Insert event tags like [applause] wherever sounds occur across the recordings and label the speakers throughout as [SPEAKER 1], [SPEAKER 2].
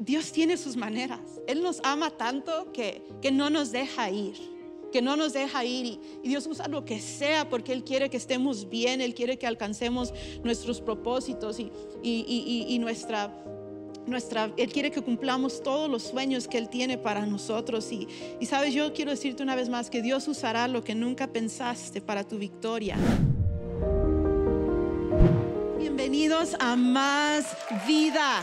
[SPEAKER 1] Dios tiene sus maneras. Él nos ama tanto que, no nos deja ir, que no nos deja ir. Y, Dios usa lo que sea porque Él quiere que estemos bien, Él quiere que alcancemos nuestros propósitos y, nuestra nuestra, él quiere que cumplamos todos los sueños que Él tiene para nosotros. Y, y, sabes, yo quiero decirte una vez más que Dios usará lo que nunca pensaste para tu victoria. Bienvenidos a Más Vida.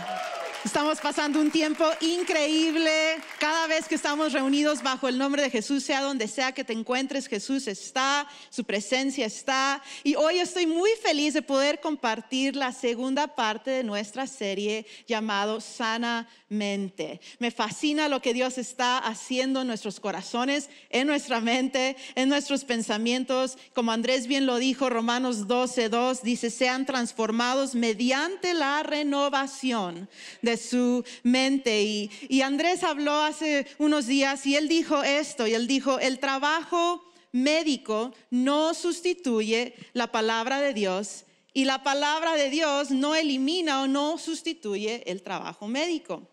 [SPEAKER 1] Estamos pasando un tiempo increíble. Cada vez que estamos reunidos bajo el nombre de Jesús, sea donde sea que te encuentres, Jesús está, su presencia está. Y hoy estoy muy feliz de poder compartir la segunda parte de nuestra serie llamado Sanamente. Me fascina lo que Dios está haciendo en nuestros corazones, en nuestra mente, en nuestros pensamientos. Como Andrés bien lo dijo, Romanos 12, 2 dice, sean transformados mediante la renovación de su mente. Y, y Andrés habló hace unos días y él dijo esto, y él dijo, el trabajo médico no sustituye la palabra de Dios y la palabra de Dios no elimina o no sustituye el trabajo médico.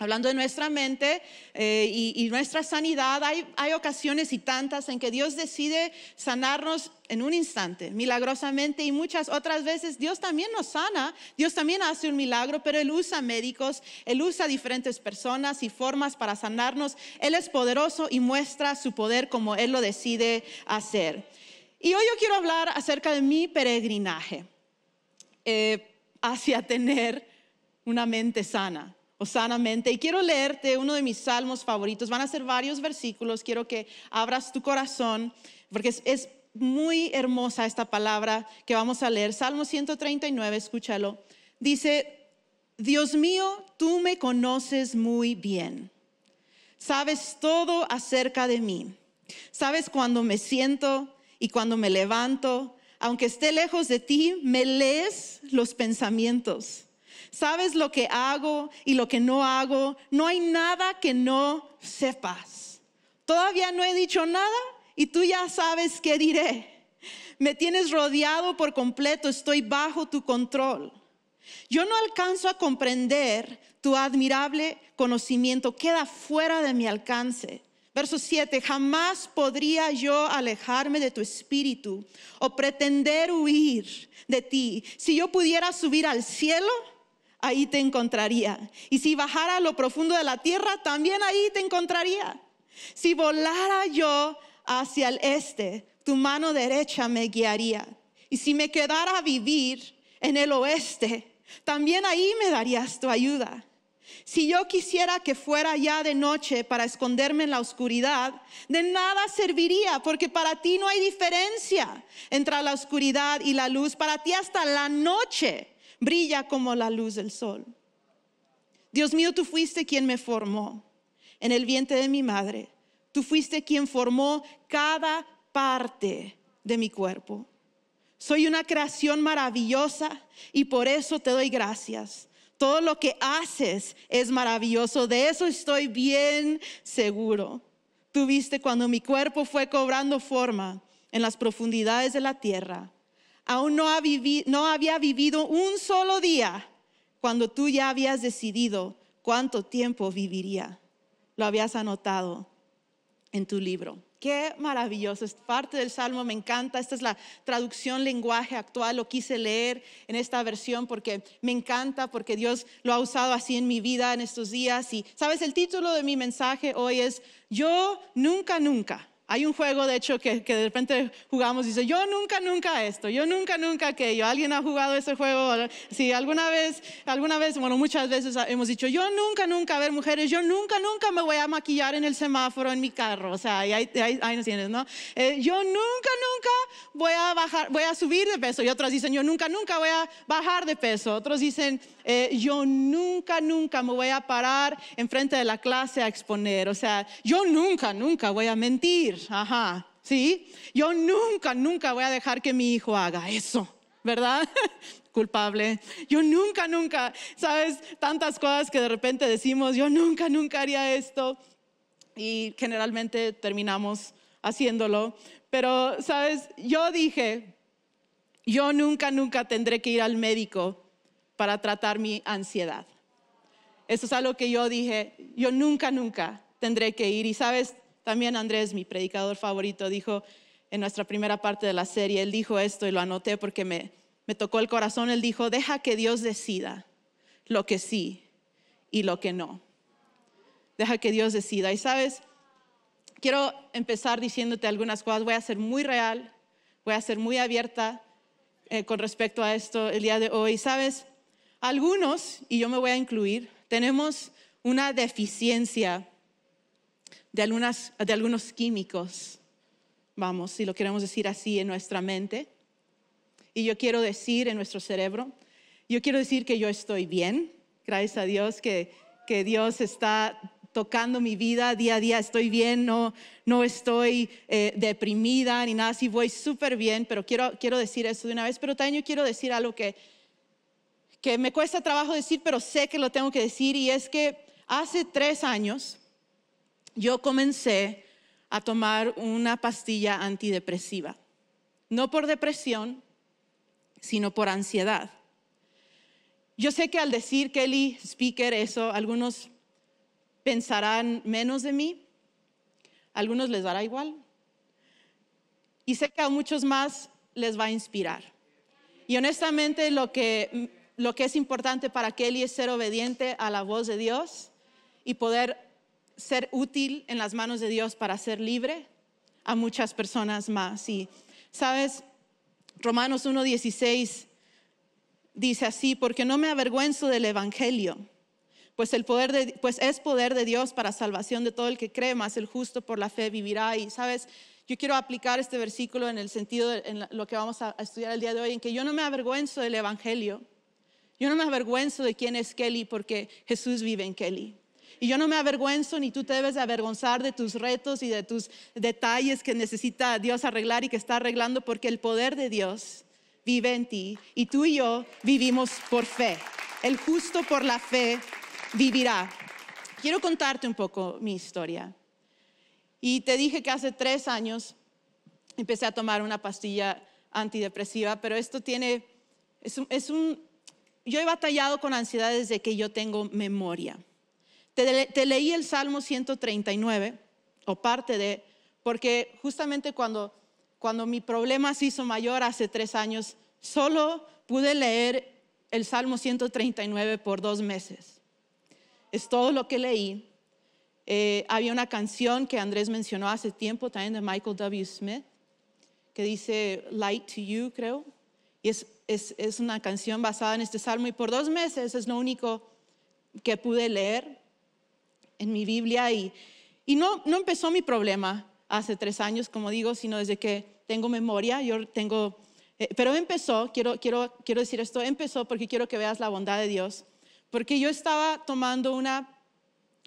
[SPEAKER 1] Hablando de nuestra mente eh, y, nuestra sanidad, hay, ocasiones y tantas en que Dios decide sanarnos en un instante, milagrosamente, y muchas otras veces Dios también nos sana, Dios también hace un milagro, pero Él usa médicos, Él usa diferentes personas y formas para sanarnos. Él es poderoso y muestra su poder como Él lo decide hacer. Y hoy yo quiero hablar acerca de mi peregrinaje eh, hacia tener una mente sana o sanamente. Y quiero leerte uno de mis salmos favoritos. Van a ser varios versículos. Quiero que abras tu corazón, porque es, muy hermosa esta palabra que vamos a leer. Salmo 139, escúchalo. Dice, Dios mío, tú me conoces muy bien. Sabes todo acerca de mí. Sabes cuando me siento y cuando me levanto. Aunque esté lejos de ti, me lees los pensamientos. Sabes lo que hago y lo que no hago. No hay nada que no sepas. Todavía no he dicho nada y tú ya sabes qué diré. Me tienes rodeado por completo, estoy bajo tu control. Yo no alcanzo a comprender tu admirable conocimiento, queda fuera de mi alcance. Verso 7, jamás podría yo alejarme de tu espíritu o pretender huir de ti. Si yo pudiera subir al cielo, ahí te encontraría. Y si bajara a lo profundo de la tierra, también ahí te encontraría. Si volara yo hacia el este, tu mano derecha me guiaría. Y si me quedara a vivir en el oeste, también ahí me darías tu ayuda. Si yo quisiera que fuera ya de noche para esconderme en la oscuridad, de nada serviría, porque para ti no hay diferencia entre la oscuridad y la luz. Para ti hasta la noche brilla como la luz del sol. Dios mío, tú fuiste quien me formó en el vientre de mi madre. Tú fuiste quien formó cada parte de mi cuerpo. Soy una creación maravillosa y por eso te doy gracias. Todo lo que haces es maravilloso, de eso estoy bien seguro. Tú viste cuando mi cuerpo fue cobrando forma en las profundidades de la tierra aún no, había vivido un solo día cuando tú ya habías decidido cuánto tiempo viviría. Lo habías anotado en tu libro. Qué maravilloso, es parte del Salmo, me encanta. Esta es la traducción lenguaje actual, lo quise leer en esta versión porque me encanta, porque Dios lo ha usado así en mi vida en estos días. Y sabes, el título de mi mensaje hoy es Yo nunca, nunca hay un juego, de hecho, que, de repente jugamos y dice, yo nunca, nunca esto, yo nunca, nunca aquello. ¿Alguien ha jugado ese juego? Si sí, alguna vez, alguna vez, bueno, muchas veces hemos dicho, yo nunca, nunca, a ver, mujeres, yo nunca, nunca me voy a maquillar en el semáforo, en mi carro. O sea, ahí, nos tienes, ¿no? Eh, yo nunca, nunca voy a bajar, voy a subir de peso. Y otras dicen, yo nunca, nunca voy a bajar de peso. Otros dicen, eh, yo nunca, nunca me voy a parar enfrente de la clase a exponer. O sea, yo nunca, nunca voy a mentir ajá, ¿sí? Yo nunca, nunca voy a dejar que mi hijo haga eso, ¿verdad? [laughs] culpable. Yo nunca, nunca, ¿sabes? Tantas cosas que de repente decimos, yo nunca, nunca haría esto. Y generalmente terminamos haciéndolo. Pero, ¿sabes? Yo dije, yo nunca, nunca tendré que ir al médico para tratar mi ansiedad. Eso es algo que yo dije, yo nunca, nunca tendré que ir. Y sabes, también Andrés, mi predicador favorito, dijo en nuestra primera parte de la serie, él dijo esto y lo anoté porque me, tocó el corazón, él dijo, deja que Dios decida lo que sí y lo que no. Deja que Dios decida. Y sabes, quiero empezar diciéndote algunas cosas, voy a ser muy real, voy a ser muy abierta eh, con respecto a esto el día de hoy. Sabes, algunos, y yo me voy a incluir, tenemos una deficiencia de, algunas, de algunos químicos, vamos, si lo queremos decir así, en nuestra mente. Y yo quiero decir en nuestro cerebro, yo quiero decir que yo estoy bien, gracias a Dios que, Dios está tocando mi vida día a día, estoy bien, no, estoy eh, deprimida ni nada así, voy súper bien, pero quiero, decir eso de una vez, pero también yo quiero decir algo que, que me cuesta trabajo decir, pero sé que lo tengo que decir, y es que hace tres años yo comencé a tomar una pastilla antidepresiva, no por depresión, sino por ansiedad. Yo sé que al decir Kelly Speaker eso, algunos pensarán menos de mí, algunos les dará igual, y sé que a muchos más les va a inspirar. Y honestamente lo que, lo que es importante para Kelly es ser obediente a la voz de Dios y poder ser útil en las manos de Dios para ser libre a muchas personas más. Y, ¿sabes? Romanos 1.16 dice así, porque no me avergüenzo del Evangelio, pues, el poder pues es poder de Dios para salvación de todo el que cree, más el justo por la fe vivirá. Y, ¿sabes? Yo quiero aplicar este versículo en el sentido, en lo que vamos a estudiar el día de hoy, en que yo no me avergüenzo del Evangelio. Yo no me avergüenzo de quién es Kelly porque Jesús vive en Kelly. Y yo no me avergüenzo, ni tú te debes avergonzar de tus retos y de tus detalles que necesita Dios arreglar y que está arreglando, porque el poder de Dios vive en ti y tú y yo vivimos por fe. El justo por la fe vivirá. Quiero contarte un poco mi historia. Y te dije que hace tres años empecé a tomar una pastilla antidepresiva, pero esto tiene, es un, yo he batallado con ansiedad desde que yo tengo memoria. Te, leí el Salmo 139, o parte de, porque justamente cuando, cuando mi problema se hizo mayor hace tres años, solo pude leer el Salmo 139 por dos meses. Es todo lo que leí. Eh, había una canción que Andrés mencionó hace tiempo también de Michael W. Smith, que dice Light to You, creo. Y es, es, es una canción basada en este salmo. Y por dos meses es lo único que pude leer en mi Biblia y, y no, no empezó mi problema hace tres años, como digo, sino desde que tengo memoria, yo tengo, eh, pero empezó, quiero, quiero, quiero decir esto, empezó porque quiero que veas la bondad de Dios, porque yo estaba tomando una,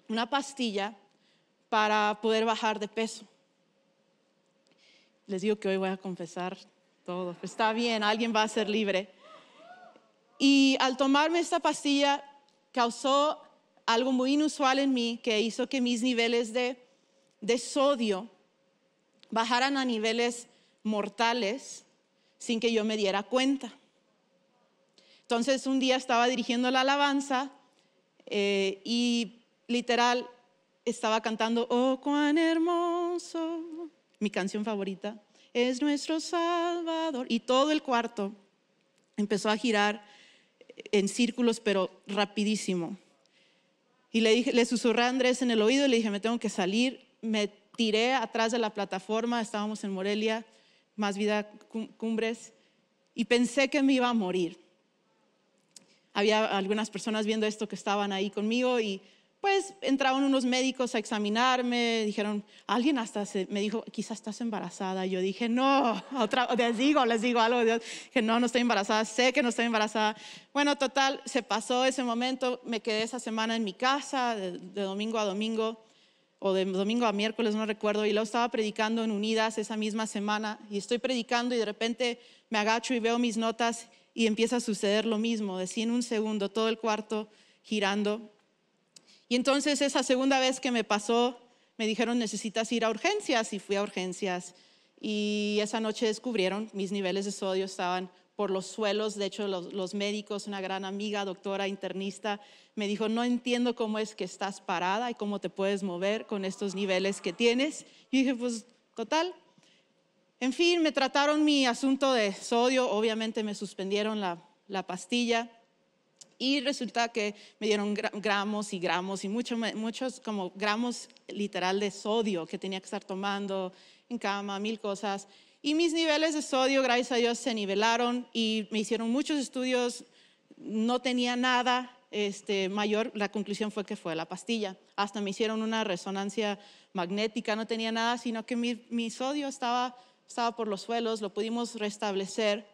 [SPEAKER 1] una pastilla para poder bajar de peso. Les digo que hoy voy a confesar todo, está bien, alguien va a ser libre. Y al tomarme esta pastilla causó algo muy inusual en mí que hizo que mis niveles de, sodio bajaran a niveles mortales sin que yo me diera cuenta. Entonces un día estaba dirigiendo la alabanza eh, y literal estaba cantando, oh, cuán hermoso, mi canción favorita, es nuestro Salvador. Y todo el cuarto empezó a girar eh, en círculos, pero rapidísimo y le, dije, le susurré a Andrés en el oído y le dije, me tengo que salir. Me tiré atrás de la plataforma, estábamos en Morelia, más vida cumbres, y pensé que me iba a morir. Había algunas personas viendo esto que estaban ahí conmigo y pues entraron unos médicos a examinarme, dijeron, alguien hasta me dijo, quizás estás embarazada. Yo dije, no, les digo, les digo algo, Dios, que no, no estoy embarazada, sé que no estoy embarazada. Bueno, total, se pasó ese momento, me quedé esa semana en mi casa, de, domingo a domingo, o de domingo a miércoles, no recuerdo, y lo estaba predicando en Unidas esa misma semana, y estoy predicando y de repente me agacho y veo mis notas y empieza a suceder lo mismo, de en un segundo, todo el cuarto girando y entonces esa segunda vez que me pasó, me dijeron, necesitas ir a urgencias y fui a urgencias. Y esa noche descubrieron, mis niveles de sodio estaban por los suelos, de hecho los, médicos, una gran amiga, doctora, internista, me dijo, no entiendo cómo es que estás parada y cómo te puedes mover con estos niveles que tienes. Y dije, pues total. En fin, me trataron mi asunto de sodio, obviamente me suspendieron la pastilla y resulta que me dieron gramos y gramos y muchos muchos como gramos literal de sodio que tenía que estar tomando en cama, mil cosas. Y mis niveles de sodio, gracias a Dios, se nivelaron y me hicieron muchos estudios, no tenía nada este, mayor, la conclusión fue que fue la pastilla. Hasta me hicieron una resonancia magnética, no tenía nada, sino que mi, mi sodio estaba, estaba por los suelos, lo pudimos restablecer.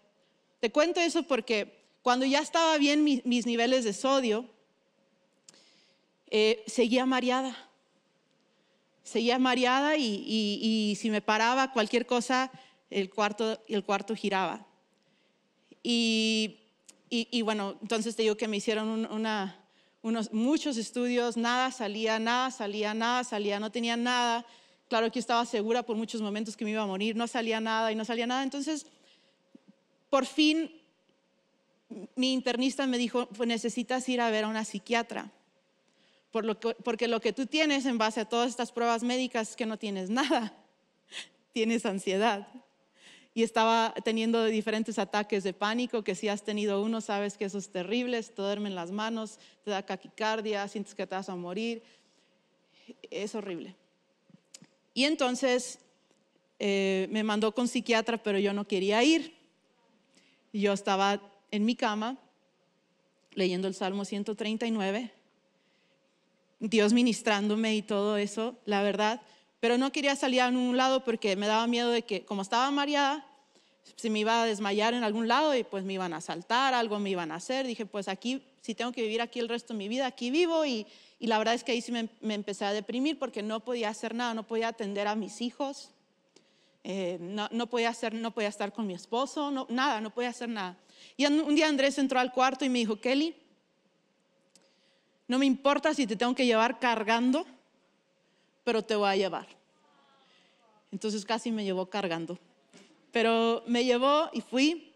[SPEAKER 1] Te cuento eso porque cuando ya estaba bien mis, niveles de sodio, eh, seguía mareada. Seguía mareada y, si me paraba cualquier cosa, el cuarto, el cuarto giraba. Y, bueno, entonces te digo que me hicieron una, unos, muchos estudios, nada salía, nada salía, nada salía, no tenía nada. Claro que estaba segura por muchos momentos que me iba a morir, no salía nada y no salía nada. Entonces, por fin mi internista me dijo, pues, necesitas ir a ver a una psiquiatra, porque lo que tú tienes en base a todas estas pruebas médicas es que no tienes nada, [laughs] tienes ansiedad. Y estaba teniendo diferentes ataques de pánico, que si has tenido uno sabes que eso es terrible, te duermen las manos, te da caquicardia, sientes que te vas a morir, es horrible. Y entonces eh, me mandó con psiquiatra, pero yo no quería ir. Yo estaba en mi cama, leyendo el Salmo 139, Dios ministrándome y todo eso, la verdad, pero no quería salir a ningún lado porque me daba miedo de que, como estaba mareada, se me iba a desmayar en algún lado y pues me iban a saltar, algo me iban a hacer. Dije, pues aquí, si tengo que vivir aquí el resto de mi vida, aquí vivo. Y, y la verdad es que ahí sí me, me, empecé a deprimir porque no podía hacer nada, no podía atender a mis hijos, eh, no, no, podía hacer, no podía estar con mi esposo, no, nada, no podía hacer nada. Y un día Andrés entró al cuarto y me dijo, Kelly, no me importa si te tengo que llevar cargando, pero te voy a llevar. Entonces casi me llevó cargando. Pero me llevó y fui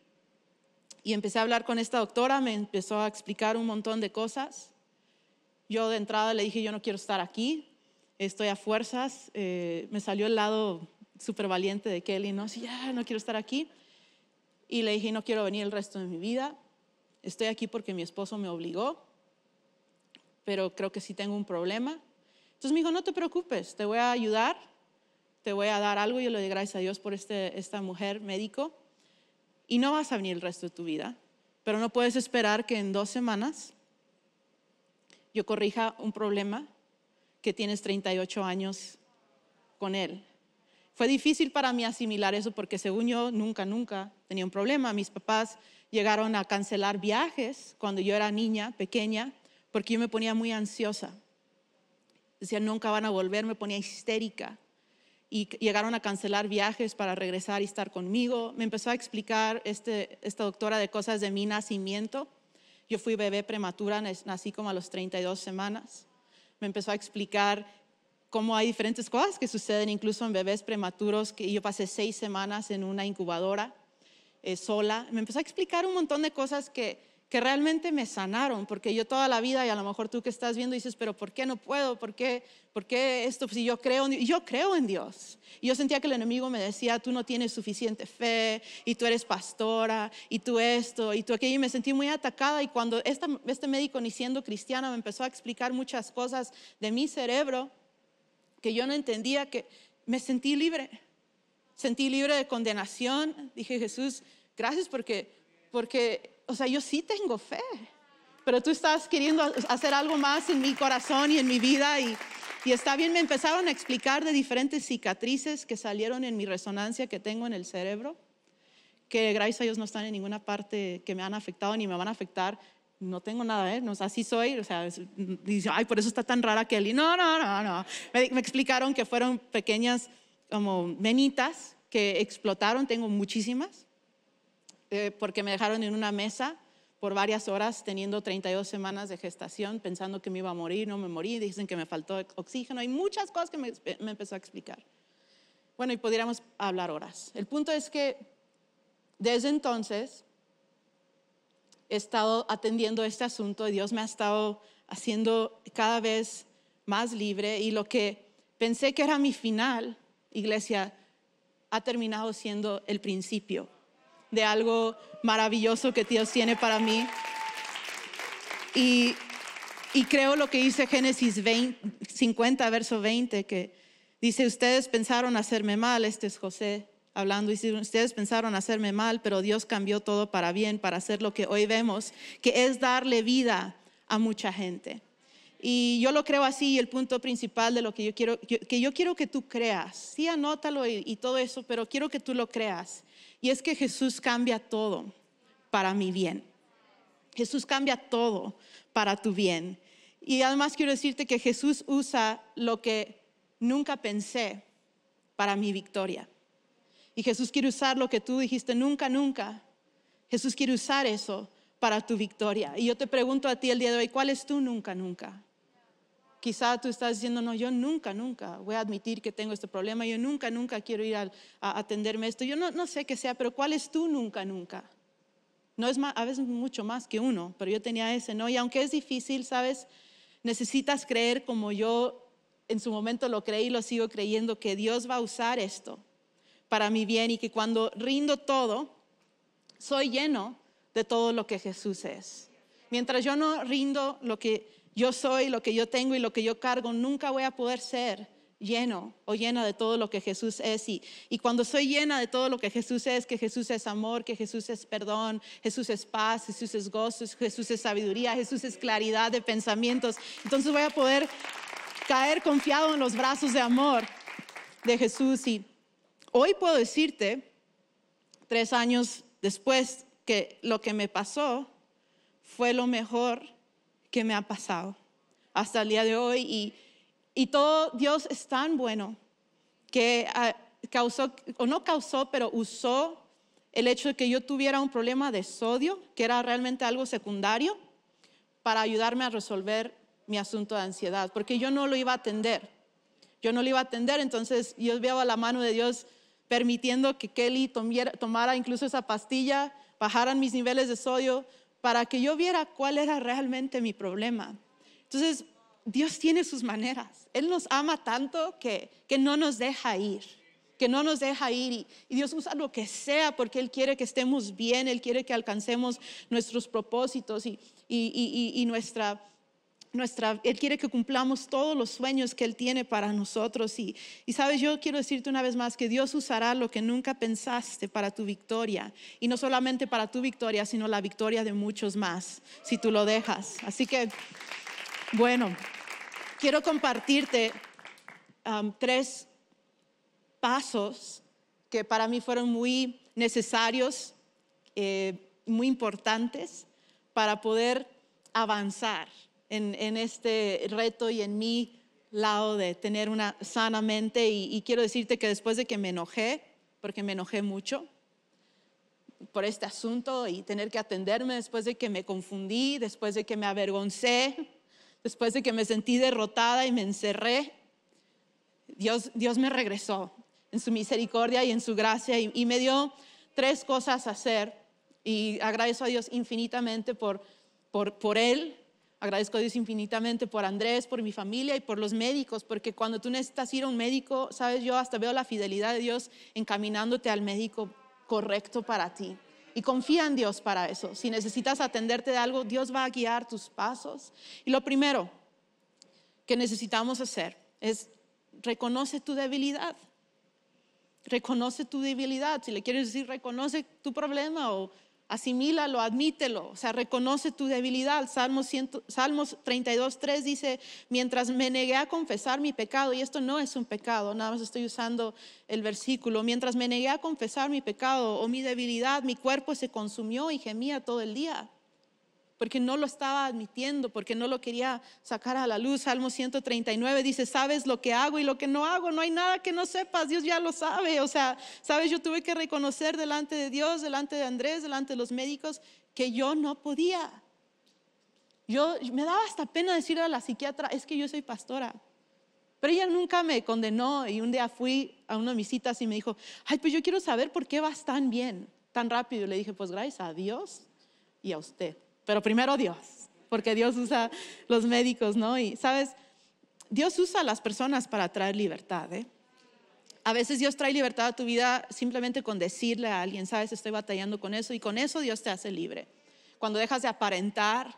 [SPEAKER 1] y empecé a hablar con esta doctora, me empezó a explicar un montón de cosas. Yo de entrada le dije, yo no quiero estar aquí, estoy a fuerzas. Eh, me salió el lado súper valiente de Kelly, ¿no? Sí, ya, no quiero estar aquí y le dije, no quiero venir el resto de mi vida, estoy aquí porque mi esposo me obligó, pero creo que sí tengo un problema. Entonces me dijo, no te preocupes, te voy a ayudar, te voy a dar algo, yo le doy gracias a Dios por este, esta mujer médico, y no vas a venir el resto de tu vida, pero no puedes esperar que en dos semanas yo corrija un problema que tienes 38 años con él. Fue difícil para mí asimilar eso porque según yo nunca, nunca tenía un problema. Mis papás llegaron a cancelar viajes cuando yo era niña, pequeña, porque yo me ponía muy ansiosa. Decía, nunca van a volver, me ponía histérica. Y llegaron a cancelar viajes para regresar y estar conmigo. Me empezó a explicar este, esta doctora de cosas de mi nacimiento. Yo fui bebé prematura, nací como a los 32 semanas. Me empezó a explicar cómo hay diferentes cosas que suceden incluso en bebés prematuros, que yo pasé seis semanas en una incubadora eh, sola. Me empezó a explicar un montón de cosas que, que realmente me sanaron, porque yo toda la vida, y a lo mejor tú que estás viendo dices, pero ¿por qué no puedo? ¿Por qué, por qué esto? Si yo creo, en, yo creo en Dios. Y yo sentía que el enemigo me decía, tú no tienes suficiente fe, y tú eres pastora, y tú esto, y tú aquello, y me sentí muy atacada. Y cuando este médico, ni siendo cristiano. me empezó a explicar muchas cosas de mi cerebro, que yo no entendía, que me sentí libre. Sentí libre de condenación. Dije, Jesús, gracias porque, porque, o sea, yo sí tengo fe, pero tú estás queriendo hacer algo más en mi corazón y en mi vida y, y está bien, me empezaron a explicar de diferentes cicatrices que salieron en mi resonancia que tengo en el cerebro que gracias a Dios no están en ninguna parte que me han afectado ni me van a afectar no tengo nada, ¿eh? No, así soy, o sea, dice, ay, por eso está tan rara Kelly. No, no, no, no. Me, explicaron que fueron pequeñas como menitas que explotaron, tengo muchísimas, eh, porque me dejaron en una mesa por varias horas teniendo 32 semanas de gestación, pensando que me iba a morir, no me morí, dicen que me faltó oxígeno, hay muchas cosas que me, me empezó a explicar. Bueno, y pudiéramos hablar horas. El punto es que desde entonces he estado atendiendo este asunto y Dios me ha estado haciendo cada vez más libre y lo que pensé que era mi final, iglesia, ha terminado siendo el principio de algo maravilloso que Dios tiene para mí. Y, creo lo que dice Génesis 50, verso 20, que dice, ustedes pensaron hacerme mal, este es José, hablando y si ustedes pensaron hacerme mal, pero Dios cambió todo para bien, para hacer lo que hoy vemos, que es darle vida a mucha gente. Y yo lo creo así, el punto principal de lo que yo quiero, que yo quiero que tú creas, sí anótalo y todo eso, pero quiero que tú lo creas. Y es que Jesús cambia todo para mi bien. Jesús cambia todo para tu bien. Y además quiero decirte que Jesús usa lo que nunca pensé para mi victoria. Y Jesús quiere usar lo que tú dijiste nunca, nunca. Jesús quiere usar eso para tu victoria. Y yo te pregunto a ti el día de hoy, ¿cuál es tú nunca, nunca? Quizá tú estás diciendo, no, yo nunca, nunca voy a admitir que tengo este problema, yo nunca, nunca quiero ir a, atenderme esto. Yo no, sé qué sea, pero ¿cuál es tú nunca, nunca? No es a veces mucho más que uno, pero yo tenía ese, ¿no? Y aunque es difícil, ¿sabes? Necesitas creer como yo en su momento lo creí y lo sigo creyendo, que Dios va a usar esto para mi bien y que cuando rindo todo, soy lleno de todo lo que Jesús es. Mientras yo no rindo lo que yo soy, lo que yo tengo y lo que yo cargo, nunca voy a poder ser lleno o llena de todo lo que Jesús es. Y, cuando soy llena de todo lo que Jesús es, que Jesús es amor, que Jesús es perdón, Jesús es paz, Jesús es gozo, Jesús es sabiduría, Jesús es claridad de pensamientos, entonces voy a poder caer confiado en los brazos de amor de Jesús y hoy puedo decirte, tres años después, que lo que me pasó fue lo mejor que me ha pasado hasta el día de hoy. Y, todo Dios es tan bueno que ah, causó, o no causó, pero usó el hecho de que yo tuviera un problema de sodio, que era realmente algo secundario, para ayudarme a resolver mi asunto de ansiedad, porque yo no lo iba a atender. Yo no lo iba a atender, entonces yo veo a la mano de Dios permitiendo que Kelly tomara incluso esa pastilla, bajaran mis niveles de sodio, para que yo viera cuál era realmente mi problema. Entonces, Dios tiene sus maneras. Él nos ama tanto que, que no nos deja ir, que no nos deja ir. Y, Dios usa lo que sea porque Él quiere que estemos bien, Él quiere que alcancemos nuestros propósitos y, y, y nuestra nuestra, Él quiere que cumplamos todos los sueños que Él tiene para nosotros. Y, y sabes, yo quiero decirte una vez más que Dios usará lo que nunca pensaste para tu victoria. Y no solamente para tu victoria, sino la victoria de muchos más, si tú lo dejas. Así que, bueno, quiero compartirte um, tres pasos que para mí fueron muy necesarios, eh, muy importantes para poder avanzar en, este reto y en mi lado de tener una sana mente. Y, quiero decirte que después de que me enojé, porque me enojé mucho, por este asunto y tener que atenderme después de que me confundí, después de que me avergoncé, después de que me sentí derrotada y me encerré. Dios, Dios me regresó en su misericordia y en su gracia y, y me dio tres cosas a hacer y agradezco a Dios infinitamente por, por, por Él, Agradezco a Dios infinitamente por Andrés, por mi familia y por los médicos, porque cuando tú necesitas ir a un médico, sabes, yo hasta veo la fidelidad de Dios encaminándote al médico correcto para ti. Y confía en Dios para eso. Si necesitas atenderte de algo, Dios va a guiar tus pasos. Y lo primero que necesitamos hacer es reconoce tu debilidad. Reconoce tu debilidad. Si le quieres decir reconoce tu problema o asimílalo, admítelo, o sea, reconoce tu debilidad. Salmos, 100, Salmos 32, 3 dice, mientras me negué a confesar mi pecado, y esto no es un pecado, nada más estoy usando el versículo, mientras me negué a confesar mi pecado o oh, mi debilidad, mi cuerpo se consumió y gemía todo el día porque no lo estaba admitiendo, porque no lo quería sacar a la luz. Salmo 139 dice, sabes lo que hago y lo que no hago, no hay nada que no sepas, Dios ya lo sabe. O sea, sabes, yo tuve que reconocer delante de Dios, delante de Andrés, delante de los médicos, que yo no podía. Yo me daba hasta pena decirle a la psiquiatra, es que yo soy pastora. Pero ella nunca me condenó y un día fui a una de mis citas y me dijo, ay, pues yo quiero saber por qué vas tan bien, tan rápido. Y le dije, pues gracias a Dios y a usted pero primero Dios, porque Dios usa los médicos, ¿no? Y sabes, Dios usa a las personas para traer libertad, ¿eh? A veces Dios trae libertad a tu vida simplemente con decirle a alguien, sabes, estoy batallando con eso y con eso Dios te hace libre. Cuando dejas de aparentar,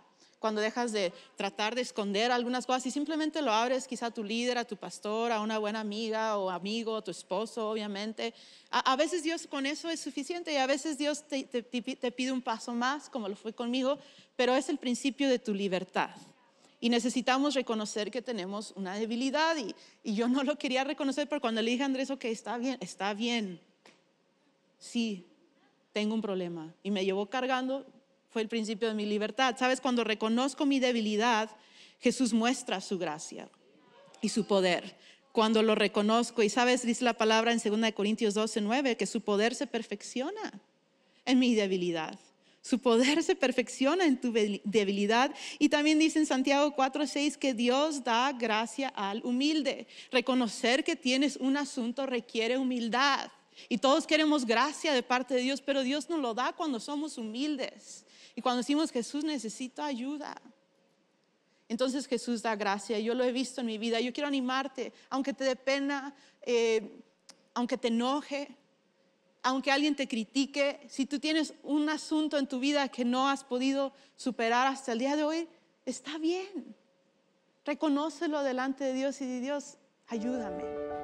[SPEAKER 1] cuando dejas de tratar de esconder algunas cosas y simplemente lo abres quizá a tu líder, a tu pastor, a una buena amiga o amigo, a tu esposo, obviamente. A, veces Dios con eso es suficiente y a veces Dios te, pide un paso más, como lo fue conmigo, pero es el principio de tu libertad. Y necesitamos reconocer que tenemos una debilidad y, y yo no lo quería reconocer, pero cuando le dije a Andrés, ok, está bien, está bien. Sí, tengo un problema. Y me llevó cargando fue el principio de mi libertad. Sabes, cuando reconozco mi debilidad, Jesús muestra su gracia y su poder. Cuando lo reconozco, y sabes, dice la palabra en 2 Corintios 12, 9, que su poder se perfecciona en mi debilidad. Su poder se perfecciona en tu debilidad. Y también dice en Santiago 4:6 que Dios da gracia al humilde. Reconocer que tienes un asunto requiere humildad. Y todos queremos gracia de parte de Dios, pero Dios no lo da cuando somos humildes. Y cuando decimos Jesús necesito ayuda, entonces Jesús da gracia. Yo lo he visto en mi vida. Yo quiero animarte, aunque te dé pena, eh, aunque te enoje, aunque alguien te critique, si tú tienes un asunto en tu vida que no has podido superar hasta el día de hoy, está bien. Reconócelo delante de Dios y di Dios, ayúdame.